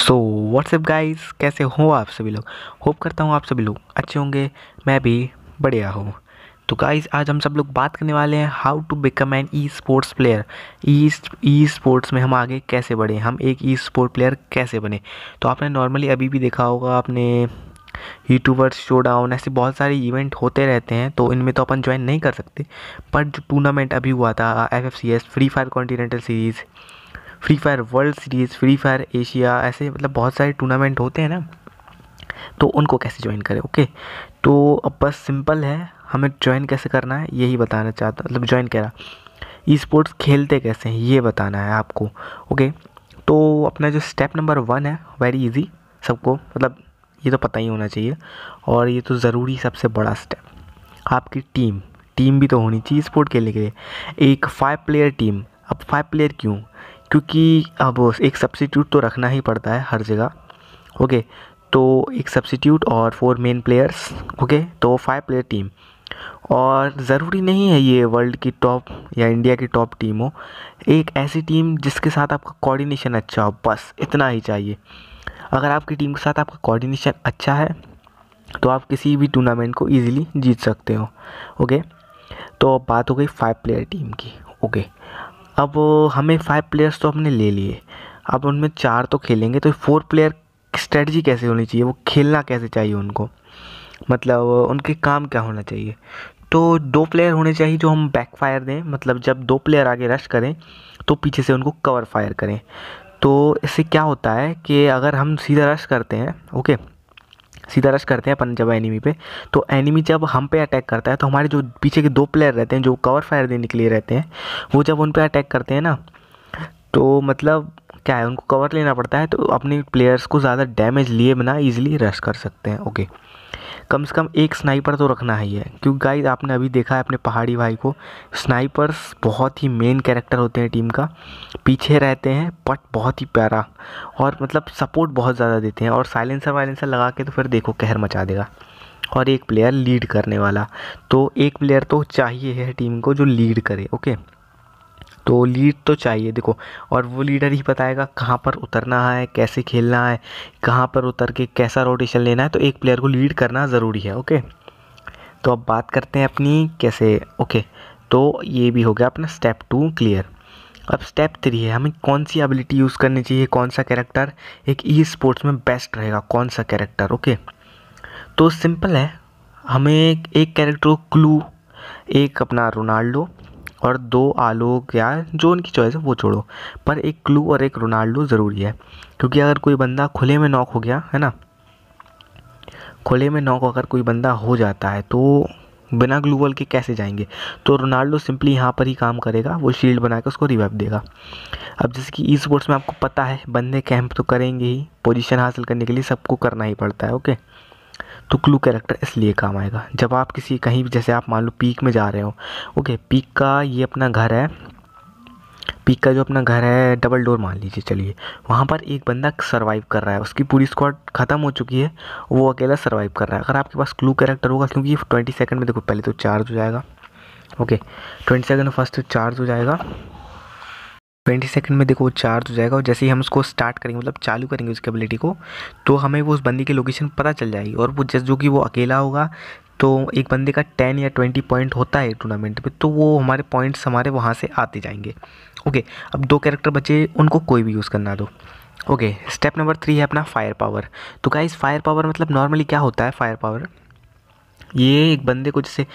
so WhatsApp guys कैसे हो आप सभी लोग होप करता हूँ आप सभी लोग अच्छे होंगे मैं भी बढ़िया हूँ तो गाइस आज हम सब लोग बात करने वाले हैं how to become an esports player e esports में हम आगे कैसे बढ़े हम एक ई स्पोर्ट प्लेयर कैसे बने तो आपने नॉर्मली अभी भी देखा होगा आपने यूट्यूबर्स शो डाउन ऐसे बहुत सारे इवेंट होते रहते हैं तो इनमें तो अपन ज्वाइन नहीं कर सकते पर जो टूर्नामेंट अभी हुआ था F F C S free fire continental series free fire world series free fire Asia ऐसे मतलब बहुत सारे टूर्नामेंट होते हैं ना तो उनको कैसे ज्वाइन करें ओके तो अब बस सिंपल है हमें ज्वाइन कैसे करना है यही बताना चाहता मतलब ज्वाइन करा ई स्पोर्ट्स खेलते कैसे हैं ये बताना है आपको ओके तो अपना जो स्टेप नंबर वन है वेरी इजी सबको मतलब ये तो पता ही होना चाहिए और ये तो ज़रूरी सबसे बड़ा स्टेप आपकी टीम टीम भी तो होनी चाहिए स्पोर्ट खेलने के लिए एक फाइव प्लेयर टीम अब फाइव प्लेयर क्यों क्योंकि अब एक सब्सिट्यूट तो रखना ही पड़ता है हर जगह ओके तो एक सब्सिट्यूट और फोर मेन प्लेयर्स ओके तो फाइव प्लेयर टीम और ज़रूरी नहीं है ये वर्ल्ड की टॉप या इंडिया की टॉप टीम हो एक ऐसी टीम जिसके साथ आपका कोऑर्डिनेशन अच्छा हो बस इतना ही चाहिए अगर आपकी टीम के साथ आपका कोऑर्डिनेशन अच्छा है तो आप किसी भी टूर्नामेंट को इजीली जीत सकते हो ओके तो बात हो गई फाइव प्लेयर टीम की ओके अब हमें फाइव प्लेयर्स तो हमने ले लिए अब उनमें चार तो खेलेंगे तो फोर प्लेयर स्ट्रेटजी कैसे होनी चाहिए वो खेलना कैसे चाहिए उनको मतलब उनके काम क्या होना चाहिए तो दो प्लेयर होने चाहिए जो हम बैक फायर दें मतलब जब दो प्लेयर आगे रश करें तो पीछे से उनको कवर फायर करें तो इससे क्या होता है कि अगर हम सीधा रश करते हैं ओके सीधा रश करते हैं अपन जब एनिमी पे तो एनिमी जब हम पे अटैक करता है तो हमारे जो पीछे के दो प्लेयर रहते हैं जो कवर फायर देने के लिए रहते हैं वो जब उन पर अटैक करते हैं ना तो मतलब क्या है उनको कवर लेना पड़ता है तो अपने प्लेयर्स को ज़्यादा डैमेज लिए बिना ईजिली रश कर सकते हैं ओके कम से कम एक स्नाइपर तो रखना ही है क्योंकि गाइज आपने अभी देखा है अपने पहाड़ी भाई को स्नाइपर्स बहुत ही मेन कैरेक्टर होते हैं टीम का पीछे रहते हैं बट बहुत ही प्यारा और मतलब सपोर्ट बहुत ज़्यादा देते हैं और साइलेंसर वाइलेंसर लगा के तो फिर देखो कहर मचा देगा और एक प्लेयर लीड करने वाला तो एक प्लेयर तो चाहिए है टीम को जो लीड करे ओके तो लीड तो चाहिए देखो और वो लीडर ही बताएगा कहाँ पर उतरना है कैसे खेलना है कहाँ पर उतर के कैसा रोटेशन लेना है तो एक प्लेयर को लीड करना ज़रूरी है ओके तो अब बात करते हैं अपनी कैसे ओके तो ये भी हो गया अपना स्टेप टू क्लियर अब स्टेप थ्री है हमें कौन सी एबिलिटी यूज़ करनी चाहिए कौन सा कैरेक्टर एक ई स्पोर्ट्स में बेस्ट रहेगा कौन सा कैरेक्टर ओके तो सिंपल है हमें एक कैरेक्टर को क्लू एक अपना रोनाल्डो और दो आलोक या जो उनकी चॉइस है वो छोड़ो पर एक क्लू और एक रोनाल्डो ज़रूरी है क्योंकि अगर कोई बंदा खुले में नॉक हो गया है ना खुले में नॉक अगर कोई बंदा हो जाता है तो बिना ग्लू वॉल के कैसे जाएंगे तो रोनाल्डो सिंपली यहाँ पर ही काम करेगा वो शील्ड बना के उसको रिवाइव देगा अब जैसे कि ई स्पोर्ट्स में आपको पता है बंदे कैंप तो करेंगे ही पोजीशन हासिल करने के लिए सबको करना ही पड़ता है ओके तो क्लू कैरेक्टर इसलिए काम आएगा जब आप किसी कहीं भी जैसे आप मान लो पीक में जा रहे हो ओके पीक का ये अपना घर है पीक का जो अपना घर है डबल डोर मान लीजिए चलिए वहाँ पर एक बंदा सर्वाइव कर रहा है उसकी पूरी स्क्वाड ख़त्म हो चुकी है वो अकेला सर्वाइव कर रहा है अगर आपके पास क्लू कैरेक्टर होगा क्योंकि ट्वेंटी सेकंड में देखो पहले तो चार्ज हो जाएगा ओके ट्वेंटी सेकंड में फर्स्ट चार्ज हो जाएगा ट्वेंटी सेकंड में देखो वो चार्ज हो जाएगा और जैसे ही हम उसको स्टार्ट करेंगे मतलब चालू करेंगे उसकी एबिलिटी को तो हमें वो उस बंदी की लोकेशन पता चल जाएगी और वो जैसे जो कि वो अकेला होगा तो एक बंदे का टेन या ट्वेंटी पॉइंट होता है टूर्नामेंट में तो वो हमारे पॉइंट्स हमारे वहाँ से आते जाएंगे ओके अब दो कैरेक्टर बचे उनको कोई भी यूज़ करना दो ओके स्टेप नंबर थ्री है अपना फायर पावर तो क्या फायर पावर मतलब नॉर्मली क्या होता है फायर पावर ये एक बंदे को जैसे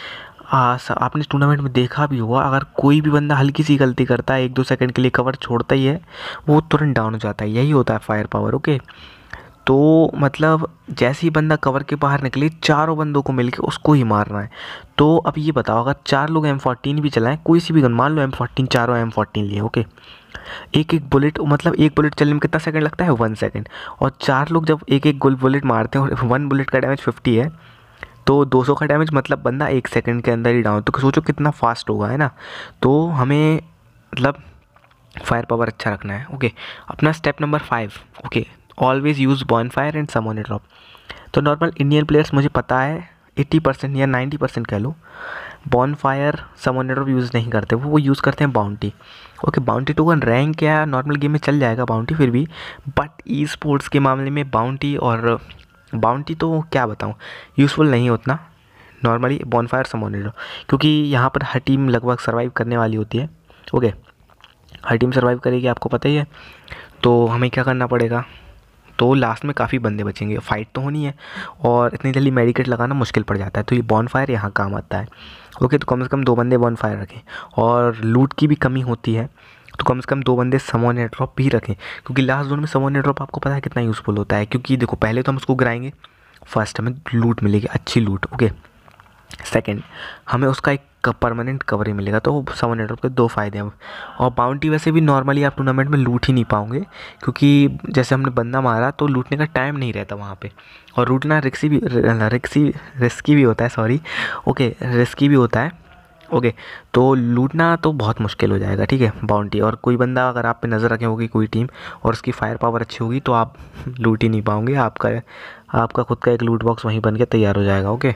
आपने टूर्नामेंट में देखा भी होगा अगर कोई भी बंदा हल्की सी गलती करता है एक दो सेकंड के लिए कवर छोड़ता ही है वो तुरंत डाउन हो जाता है यही होता है फायर पावर ओके तो मतलब जैसे ही बंदा कवर के बाहर निकले चारों बंदों को मिलकर उसको ही मारना है तो अब ये बताओ अगर चार लोग एम फोर्टीन भी चलाएं कोई सी भी गन मान लो एम फोर्टीन चारों एम फोर्टीन लिए ओके एक एक बुलेट मतलब एक बुलेट चलने में कितना सेकंड लगता है वन सेकंड और चार लोग जब एक एक गोल बुलेट मारते हैं और वन बुलेट का डैमेज फिफ्टी है तो 200 का डैमेज मतलब बंदा एक सेकंड के अंदर ही डाउन तो सोचो कितना फास्ट होगा है ना तो हमें मतलब फायर पावर अच्छा रखना है ओके अपना step number five okay always use bonfire and summon drop तो नॉर्मल इंडियन प्लेयर्स मुझे पता है एट्टी परसेंट या नाइन्टी परसेंट कह लो बॉन फायर समोनी ड्रॉप यूज़ नहीं करते वो वो यूज़ करते हैं bounty okay bounty token rank क्या नॉर्मल गेम में चल जाएगा बाउंटी फिर भी बट ई स्पोर्ट्स के मामले में बाउंटी और बाउंटी तो क्या बताऊँ यूज़फुल नहीं होता नॉर्मली बॉनफायर समोनेडो क्योंकि यहाँ पर हर टीम लगभग सर्वाइव करने वाली होती है ओके हर टीम सर्वाइव करेगी आपको पता ही है तो हमें क्या करना पड़ेगा तो लास्ट में काफ़ी बंदे बचेंगे फाइट तो होनी है और इतनी जल्दी मेडिकेट लगाना मुश्किल पड़ जाता है तो ये बॉन फायर यहाँ काम आता है ओके तो कम से कम दो बंदे बॉन फायर रखें और लूट की भी कमी होती है तो कम से कम दो बंदे समोन एयर ड्रॉप भी रखें क्योंकि लास्ट जोन में समोन एयर ड्रॉप आपको पता है कितना यूज़फुल होता है क्योंकि देखो पहले तो हम उसको गिराएंगे फर्स्ट हमें लूट मिलेगी अच्छी लूट ओके सेकंड हमें उसका एक परमानेंट कवर ही मिलेगा तो समन नेटवर्क के दो फ़ायदे हैं और बाउंड्री वैसे भी नॉर्मली आप टूर्नामेंट में लूट ही नहीं पाओगे क्योंकि जैसे हमने बंदा मारा तो लूटने का टाइम नहीं रहता वहाँ पे और लूटना रिक्सी भी रिक्सी रिस्की भी होता है सॉरी ओके रिस्की भी होता है ओके तो लूटना तो बहुत मुश्किल हो जाएगा ठीक है बाउंड्री और कोई बंदा अगर आप पे नज़र रखे होगी कोई टीम और उसकी फायर पावर अच्छी होगी तो आप लूट ही नहीं पाओगे आपका आपका खुद का एक लूट बॉक्स वहीं बन के तैयार हो जाएगा ओके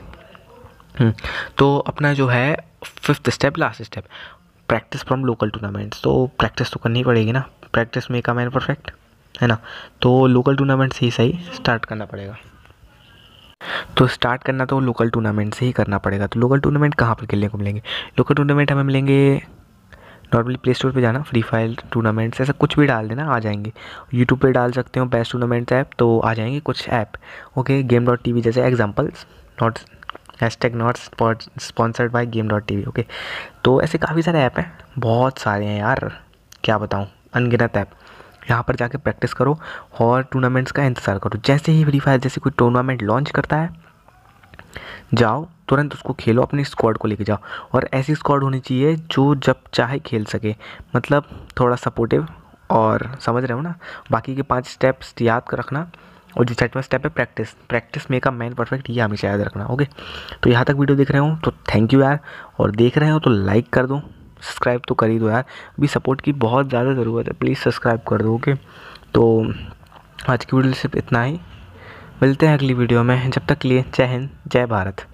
हम्म, तो अपना जो है fifth step last step practice from local tournaments तो प्रैक्टिस तो करनी पड़ेगी ना practice make a man perfect है ना तो लोकल टूर्नामेंट से ही सही स्टार्ट करना पड़ेगा तो स्टार्ट करना तो लोकल टूर्नामेंट से ही करना पड़ेगा तो लोकल टूर्नामेंट कहाँ पर खेलने को मिलेंगे लोकल टूर्नामेंट हमें मिलेंगे नॉर्मली प्ले स्टोर पर जाना फ्री फायर टूर्नामेंट्स ऐसा कुछ भी डाल देना आ जाएंगे यूट्यूब पे डाल सकते हो बेस्ट टूर्नामेंट्स ऐप तो आ जाएंगे कुछ app okay game dot T V जैसे examples not hashtag not sponsored by game dot T V okay तो ऐसे काफ़ी सारे ऐप हैं बहुत सारे हैं यार क्या बताऊँ अनगिनत ऐप यहाँ पर जाके प्रैक्टिस करो और टूर्नामेंट्स का इंतज़ार करो जैसे ही फ्री फायर जैसे कोई टूर्नामेंट लॉन्च करता है जाओ तुरंत उसको खेलो अपनी स्क्वाड को लेके जाओ और ऐसी स्क्वाड होनी चाहिए जो जब चाहे खेल सके मतलब थोड़ा सपोर्टिव और समझ रहे हो ना बाकी के पांच स्टेप्स याद कर रखना और जो सेटवा स्टेप है practice practice make a man perfect ये हमेशा याद रखना ओके तो यहाँ तक वीडियो देख रहे हो तो थैंक यू यार और देख रहे हो तो लाइक कर दो सब्सक्राइब तो कर ही दो यार अभी सपोर्ट की बहुत ज़्यादा ज़रूरत है प्लीज़ सब्सक्राइब कर दो ओके तो आज की वीडियो सिर्फ इतना ही मिलते हैं अगली वीडियो में जब तक लिए जय हिंद जय भारत